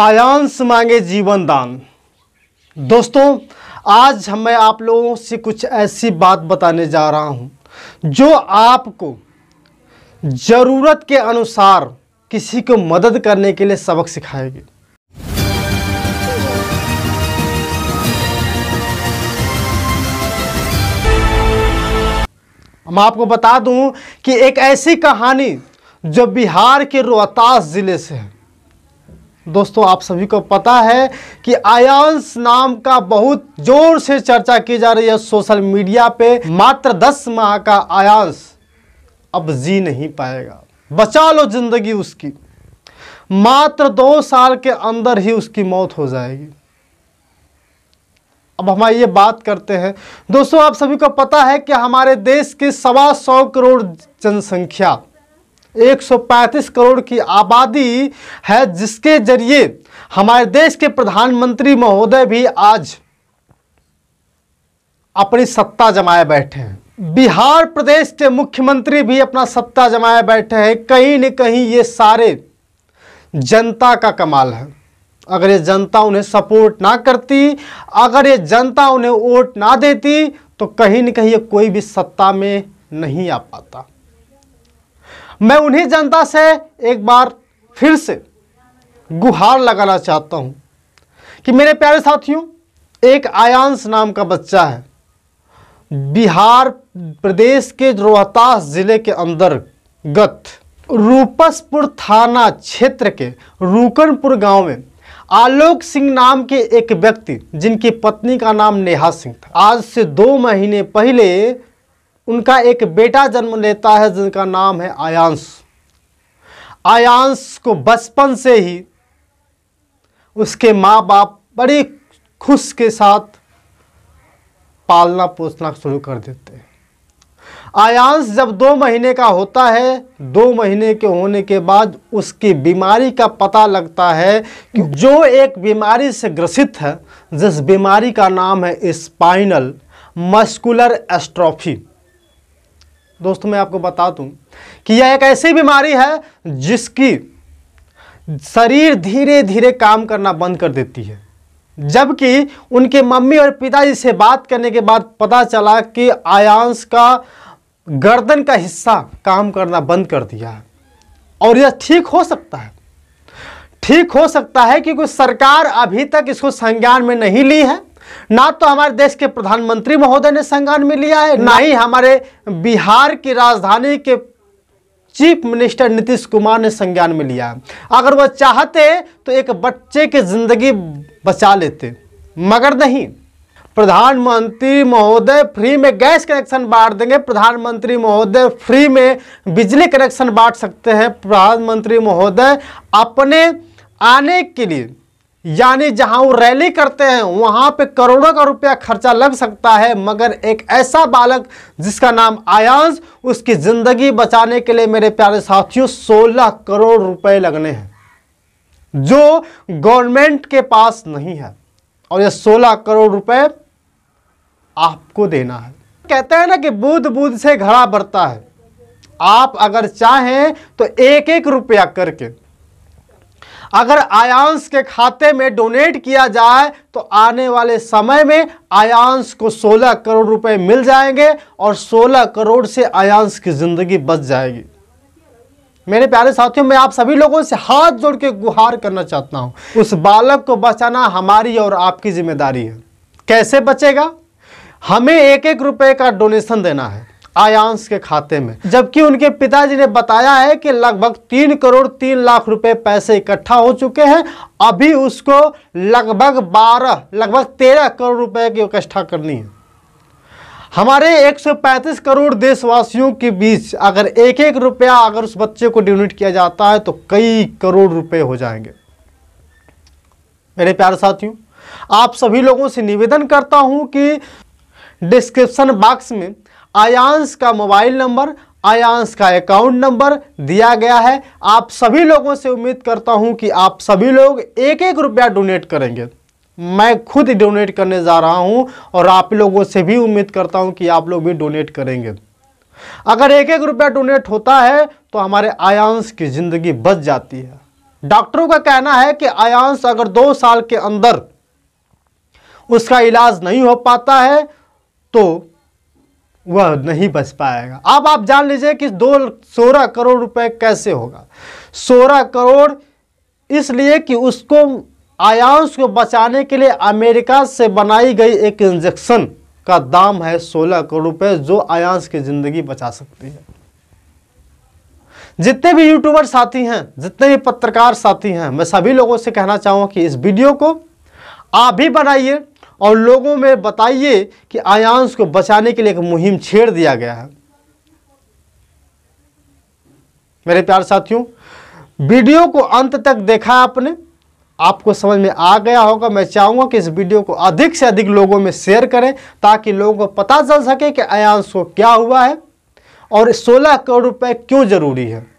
आयांश मांगे जीवन दान दोस्तों आज मैं आप लोगों से कुछ ऐसी बात बताने जा रहा हूं जो आपको ज़रूरत के अनुसार किसी को मदद करने के लिए सबक सिखाएगी मैं आपको बता दूं कि एक ऐसी कहानी जो बिहार के रोहतास ज़िले से है दोस्तों आप सभी को पता है कि आयांश नाम का बहुत जोर से चर्चा की जा रही है सोशल मीडिया पे मात्र दस माह का आयांश अब जी नहीं पाएगा बचा लो जिंदगी उसकी मात्र दो साल के अंदर ही उसकी मौत हो जाएगी अब हम ये बात करते हैं दोस्तों आप सभी को पता है कि हमारे देश की सवा सौ करोड़ जनसंख्या 135 करोड़ की आबादी है जिसके जरिए हमारे देश के प्रधानमंत्री महोदय भी आज अपनी सत्ता जमाए बैठे हैं बिहार प्रदेश के मुख्यमंत्री भी अपना सत्ता जमाए बैठे हैं कहीं न कहीं ये सारे जनता का कमाल है अगर ये जनता उन्हें सपोर्ट ना करती अगर ये जनता उन्हें वोट ना देती तो कहीं न कहीं ये कोई भी सत्ता में नहीं आ पाता मैं उन्हीं जनता से एक बार फिर से गुहार लगाना चाहता हूँ कि मेरे प्यारे साथियों एक आयांश नाम का बच्चा है बिहार प्रदेश के रोहतास ज़िले के अंदर गत रूपसपुर थाना क्षेत्र के रूकनपुर गांव में आलोक सिंह नाम के एक व्यक्ति जिनकी पत्नी का नाम नेहा सिंह था आज से दो महीने पहले उनका एक बेटा जन्म लेता है जिनका नाम है आयांश आयांश को बचपन से ही उसके माँ बाप बड़े खुश के साथ पालना पोसना शुरू कर देते हैं आयांश जब दो महीने का होता है दो महीने के होने के बाद उसकी बीमारी का पता लगता है कि जो एक बीमारी से ग्रसित है जिस बीमारी का नाम है स्पाइनल मस्कुलर एस्ट्रॉफी दोस्तों मैं आपको बता दूँ कि यह एक ऐसी बीमारी है जिसकी शरीर धीरे धीरे काम करना बंद कर देती है जबकि उनके मम्मी और पिताजी से बात करने के बाद पता चला कि आयांश का गर्दन का हिस्सा काम करना बंद कर दिया है और यह ठीक हो सकता है ठीक हो सकता है क्योंकि सरकार अभी तक इसको संज्ञान में नहीं ली है ना तो हमारे देश के प्रधानमंत्री महोदय ने संज्ञान में लिया है ना ही हमारे बिहार की राजधानी के चीफ मिनिस्टर नीतीश कुमार ने संज्ञान में लिया अगर वह चाहते तो एक बच्चे की ज़िंदगी बचा लेते मगर नहीं प्रधानमंत्री महोदय फ्री में गैस कनेक्शन बांट देंगे प्रधानमंत्री महोदय फ्री में बिजली कनेक्शन बांट सकते हैं प्रधानमंत्री महोदय अपने आने के लिए यानी जहां वो रैली करते हैं वहां पे करोड़ों का रुपया खर्चा लग सकता है मगर एक ऐसा बालक जिसका नाम आयाज उसकी ज़िंदगी बचाने के लिए मेरे प्यारे साथियों 16 करोड़ रुपए लगने हैं जो गवर्नमेंट के पास नहीं है और ये 16 करोड़ रुपए आपको देना है कहते हैं ना कि बूद बूद से घड़ा भरता है आप अगर चाहें तो एक एक रुपया करके अगर आयांश के खाते में डोनेट किया जाए तो आने वाले समय में आयांश को 16 करोड़ रुपए मिल जाएंगे और 16 करोड़ से आयांश की ज़िंदगी बच जाएगी मेरे प्यारे साथियों मैं आप सभी लोगों से हाथ जोड़ के गुहार करना चाहता हूँ उस बालक को बचाना हमारी और आपकी जिम्मेदारी है कैसे बचेगा हमें एक एक रुपए का डोनेशन देना है आयांश के खाते में जबकि उनके पिताजी ने बताया है कि लगभग तीन करोड़ तीन लाख रुपए पैसे इकट्ठा हो चुके हैं अभी उसको लगभग बारह लगभग तेरह करोड़ रुपए की इकट्ठा करनी है हमारे 135 करोड़ देशवासियों के बीच अगर एक एक रुपया अगर उस बच्चे को डोनेट किया जाता है तो कई करोड़ रुपए हो जाएंगे मेरे प्यारे साथियों आप सभी लोगों से निवेदन करता हूं कि डिस्क्रिप्शन बॉक्स में आयांश का मोबाइल नंबर आयांश का अकाउंट नंबर दिया गया है आप सभी लोगों से उम्मीद करता हूं कि आप सभी लोग एक एक रुपया डोनेट करेंगे मैं खुद डोनेट करने जा रहा हूं और आप लोगों से भी उम्मीद करता हूं कि आप लोग भी डोनेट करेंगे अगर एक एक रुपया डोनेट होता है तो हमारे आयांश की ज़िंदगी बच जाती है डॉक्टरों का कहना है कि आयांश अगर दो साल के अंदर उसका इलाज नहीं हो पाता है तो वह नहीं बच पाएगा अब आप जान लीजिए कि दो सोलह करोड़ रुपए कैसे होगा सोलह करोड़ इसलिए कि उसको आयांश को बचाने के लिए अमेरिका से बनाई गई एक इंजेक्शन का दाम है सोलह करोड़ रुपए जो आयांश की ज़िंदगी बचा सकती है जितने भी यूट्यूबर साथी हैं जितने भी पत्रकार साथी हैं मैं सभी लोगों से कहना चाहूँगा कि इस वीडियो को आप भी बनाइए और लोगों में बताइए कि आयांस को बचाने के लिए एक मुहिम छेड़ दिया गया है मेरे प्यार साथियों वीडियो को अंत तक देखा आपने आपको समझ में आ गया होगा मैं चाहूँगा कि इस वीडियो को अधिक से अधिक लोगों में शेयर करें ताकि लोगों को पता चल सके कि अयांश को क्या हुआ है और 16 करोड़ रुपए क्यों ज़रूरी है